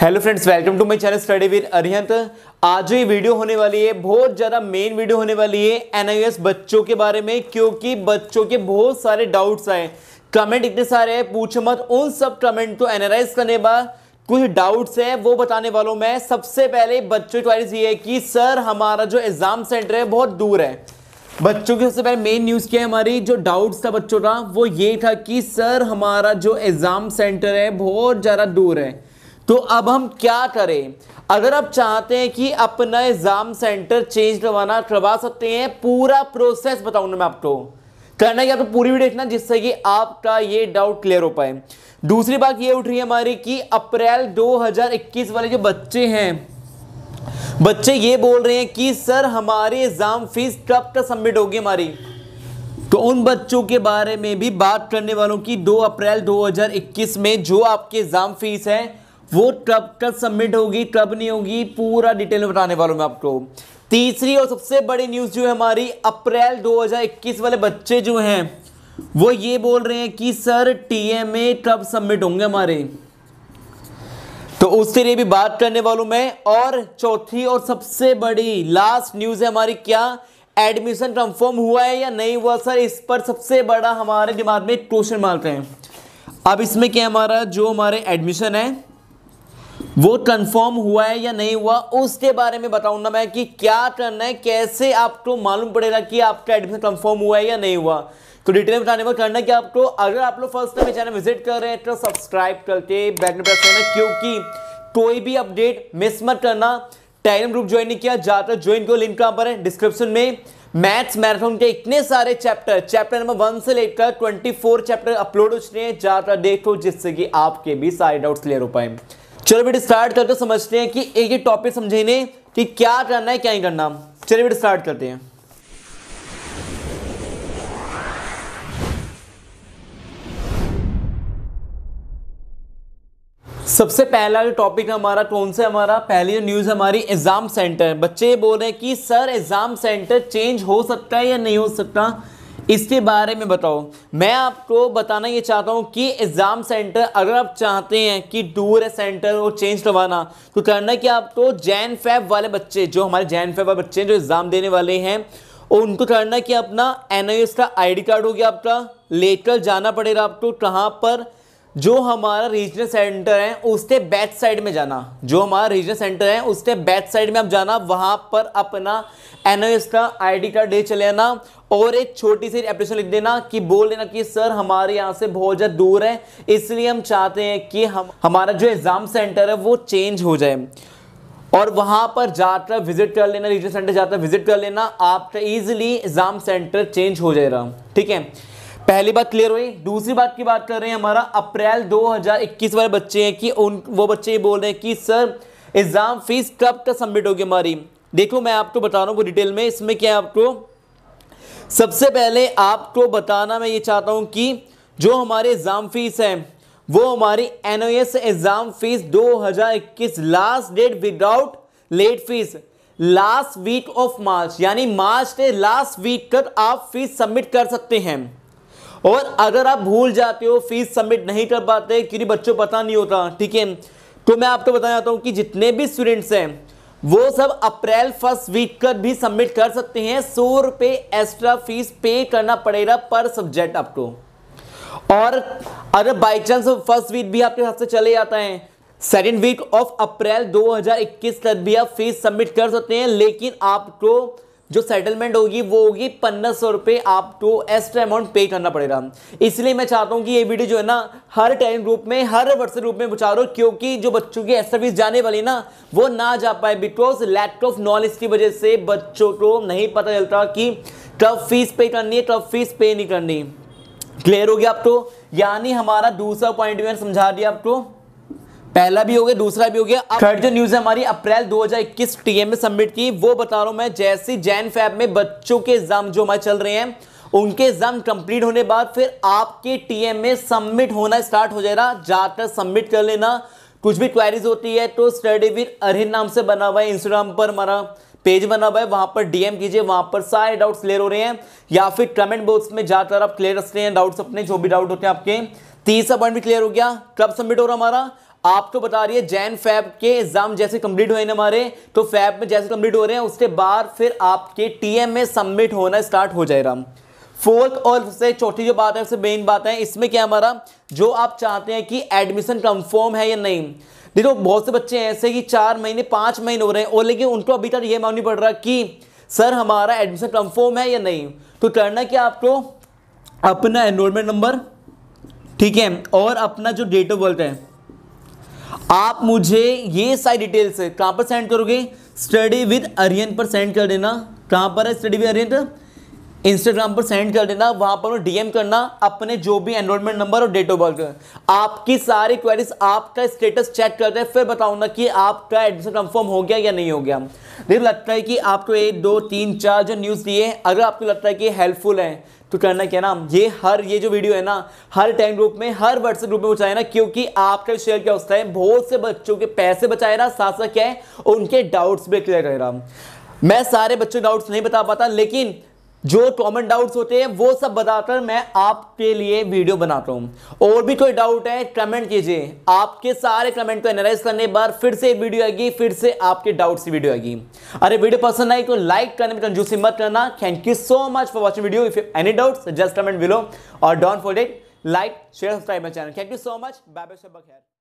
Hello friends welcome to my channel study with Arihant आज ये video होने वाली है बहुत ज़्यादा मेन वीडियो होने वाली है एनआईएस बच्चों के बारे में क्योंकि बच्चों के बहुत सारे डाउट्स आए कमेंट इतने सारे हैं पूछो मत उन सब कमेंट को एनालाइज करने बाद कुछ डाउट्स है वो बताने वालों में सबसे पहले बच्चों की क्वारीज ये है कि सर हमारा जो एग्ज़ाम सेंटर है बहुत दूर है बच्चों की सबसे पहले मेन न्यूज़ क्या है हमारी जो डाउट्स था बच्चों का वो ये था कि सर हमारा जो एग्ज़ाम सेंटर है बहुत ज़्यादा दूर है तो अब हम क्या करें अगर आप चाहते हैं कि अपना एग्ज़ाम सेंटर चेंज करवाना करवा सकते हैं पूरा प्रोसेस बताऊंगा मैं आपको करना कि आपको तो पूरी वीडियो देखना जिससे कि आपका ये डाउट क्लियर हो पाए दूसरी बात ये उठ रही है हमारी कि अप्रैल 2021 वाले जो बच्चे हैं बच्चे ये बोल रहे हैं कि सर हमारी एग्ज़ाम फीस कब तक सबमिट होगी हमारी तो उन बच्चों के बारे में भी बात करने वालों की 2 अप्रैल 2021 में जो आपकी एग्ज़ाम फीस है वो ट्रब कब सबमिट होगी कब नहीं होगी पूरा डिटेल में बताने वाला हूँ मैं आपको तीसरी और सबसे बड़ी न्यूज़ जो है हमारी अप्रैल 2021 वाले बच्चे जो हैं वो ये बोल रहे हैं कि सर टीएमए कब सबमिट होंगे हमारे तो उसके लिए भी बात करने वालों में और चौथी और सबसे बड़ी लास्ट न्यूज़ है हमारी क्या एडमिशन कंफर्म हुआ है या नहीं हुआ सर इस पर सबसे बड़ा हमारे दिमाग में क्वेश्चन मार्क है अब इसमें क्या हमारा जो हमारे एडमिशन है वो कंफर्म हुआ है या नहीं हुआ उसके बारे में बताऊंगा मैं कि क्या करना है कैसे आपको मालूम पड़ेगा कि आपका एडमिशन कंफर्म हुआ है या नहीं हुआ तो डिटेल में बताने में करना कि आपको अगर आप लोग फर्स्ट टाइम चैनल विजिट कर रहे हैं तो सब्सक्राइब करके बैटन प्रेस करना क्योंकि कोई भी अपडेट मिस मत करना टेलीग्राम ग्रुप ज्वाइन नहीं किया ज़्यादातर ज्वाइन करो लिंक कहाँ पर है डिस्क्रिप्शन में मैथ्स मैराथन के इतने सारे चैप्टर चैप्टर नंबर वन से लेकर ट्वेंटी फोर चैप्टर अपलोड हो चुके हैं ज़्यादातर देखो जिससे कि आपके भी सारे डाउट्स क्लियर हो पाए चलो बेटे स्टार्ट करते समझते हैं कि एक ही टॉपिक समझेने कि क्या करना है क्या नहीं करना चलिए बेटे स्टार्ट करते हैं सबसे पहला जो टॉपिक है हमारा कौन सा हमारा पहली जो न्यूज़ हमारी एग्ज़ाम सेंटर बच्चे बोल रहे हैं कि सर एग्ज़ाम सेंटर चेंज हो सकता है या नहीं हो सकता इसके बारे में बताओ मैं आपको बताना ये चाहता हूँ कि एग्ज़ाम सेंटर अगर आप चाहते हैं कि टूर सेंटर और चेंज करवाना तो करना कि आपको जैन फैब वाले बच्चे जो हमारे जैन फैब वाले बच्चे हैं जो एग्ज़ाम देने वाले हैं और उनको करना कि अपना एन का आईडी कार्ड हो गया आपका लेकर जाना पड़ेगा आपको कहाँ पर जो हमारा रीजनल सेंटर है उसके बैक साइड में जाना जो हमारा रीजनल सेंटर है उसके बैक साइड में आप जाना वहाँ पर अपना एन का आईडी कार्ड ले चले आना और एक छोटी सी एप्लीकेशन लिख देना कि बोल देना कि सर हमारे यहाँ से बहुत ज़्यादा दूर है इसलिए हम चाहते हैं कि हम हमारा जो एग्ज़ाम सेंटर है वो चेंज हो जाए और वहाँ पर जाकर विजिट कर लेना रीजनल सेंटर जाकर विजिट कर लेना आपका ईजिली एग्ज़ाम सेंटर चेंज हो जाएगा ठीक है पहली बात क्लियर हुई दूसरी बात की बात कर रहे हैं हमारा अप्रैल 2021 वाले बच्चे हैं कि उन वो बच्चे ये बोल रहे हैं कि सर एग्ज़ाम फीस कब तक सबमिट होगी हमारी देखो मैं आपको बता रहा हूँ वो डिटेल में इसमें क्या है आपको सबसे पहले आपको बताना मैं ये चाहता हूँ कि जो हमारे एग्ज़ाम फीस है वो हमारी एन एग्ज़ाम फीस दो last date without late fees last week of March यानी मार्च के लास्ट वीक तक आप फीस सबमिट कर सकते हैं और अगर आप भूल जाते हो फीस सबमिट नहीं कर पाते क्योंकि बच्चों पता नहीं होता ठीक है तो मैं आपको बताना चाहता हूँ कि जितने भी स्टूडेंट्स हैं वो सब अप्रैल फर्स्ट वीक कर भी सबमिट कर सकते हैं सौ रुपये एक्स्ट्रा फीस पे करना पड़ेगा पर सब्जेक्ट आपको और अगर बाई चांस फर्स्ट वीक भी आपके हाथ से चले जाता है सेकेंड वीक ऑफ अप्रैल 2021 तक भी आप फीस सबमिट कर सकते हैं लेकिन आपको जो सेटलमेंट होगी वो होगी पन्ना सौ रुपये आपको एक्स्ट्रा अमाउंट पे करना पड़ेगा इसलिए मैं चाहता हूँ कि ये वीडियो जो है ना हर टाइम ग्रुप में हर व्हाट्सएप ग्रुप में बचा क्योंकि जो बच्चों की एक्स्ट्रा फीस जाने वाली ना वो ना जा पाए बिकॉज लैक ऑफ नॉलेज की वजह से बच्चों को नहीं पता चलता कि कब फीस पे करनी है कब फीस पे नहीं करनी क्लियर हो गया आपको तो? यानी हमारा दूसरा पॉइंट मैंने समझा दिया आपको तो। पहला भी हो गया दूसरा भी हो गया अब थर्ड जो न्यूज है हमारी अप्रैल 2021 टीएम में सबमिट की वो बता रहा हूं मैं जैसी जैन फैब में बच्चों के एग्जाम जो हमारे चल रहे हैं उनके एग्जाम कंप्लीट होने बाद फिर आपके टीएम में सबमिट होना स्टार्ट हो जाएगा जाकर सबमिट कर लेना कुछ भी क्वारीज होती है तो स्टडी विद अरहिन नाम से बना हुआ है इंस्टाग्राम पर हमारा पेज बना हुआ है वहां पर डीएम कीजिए वहां पर सारे डाउट्स क्लियर हो रहे हैं या फिर कमेंट बॉक्स में जाकर आप क्लियर रखते हैं डाउट्स अपने जो भी डाउट होते हैं आपके तीसरा पॉइंट भी क्लियर हो गया कब सबमिट हो रहा हमारा आपको तो बता रही है जैन फैब के एग्जाम जैसे कंप्लीट हुए हमारे तो फैब में जैसे कंप्लीट हो रहे हैं उसके बाद फिर आपके टीएम में सबमिट होना स्टार्ट हो जाएगा फोर्थ और से चौथी जो बात है उससे मेन बात है इसमें क्या हमारा जो आप चाहते हैं कि एडमिशन कंफर्म है या नहीं देखो बहुत से बच्चे ऐसे कि चार महीने पाँच महीने हो रहे हैं और लेकिन उनको अभी तक ये नहीं पड़ रहा कि सर हमारा एडमिशन कंफर्म है या नहीं तो करना क्या आपको अपना एनरोलमेंट नंबर ठीक है और अपना जो डेट ऑफ बर्थ है आप मुझे ये सारी डिटेल्स कहां पर सेंड करोगे स्टडी विद अरियन पर सेंड कर देना कहां पर है स्टडी विद अरियन पर इंस्टाग्राम पर सेंड कर देना वहां पर डीएम करना अपने जो भी एनरोलमेंट नंबर और डेट ऑफ बर्थ आपकी सारी क्वेरीज आपका स्टेटस चेक करते हैं फिर बताऊंगा कि आपका एडमिशन कंफर्म हो गया या नहीं हो गया देखो लगता है कि आपको एक दो तीन चार जो न्यूज़ दिए अगर आपको लगता है कि हेल्पफुल है तो करना क्या ना ये हर ये जो वीडियो है ना हर टाइम ग्रुप में हर व्हाट्सएप ग्रुप में बचाए ना क्योंकि आपका शेयर क्या होता है बहुत से बच्चों के पैसे बचाए रहा साथ साथ क्या है उनके डाउट्स भी क्लियर रह रहा मैं सारे बच्चों डाउट्स नहीं बता पाता लेकिन जो कॉमन डाउट्स होते हैं वो सब बताकर मैं आपके लिए वीडियो बनाता हूँ और भी कोई डाउट है कमेंट कीजिए आपके सारे कमेंट को एनालाइज करने के बाद फिर से वीडियो आएगी फिर से आपके डाउट्स की वीडियो आएगी अरे वीडियो पसंद आई तो लाइक करने में कंजूसी मत करना thank you so much for watching video if any doubt just comment below और don't for like share subscribe my channel thank you so much bye bye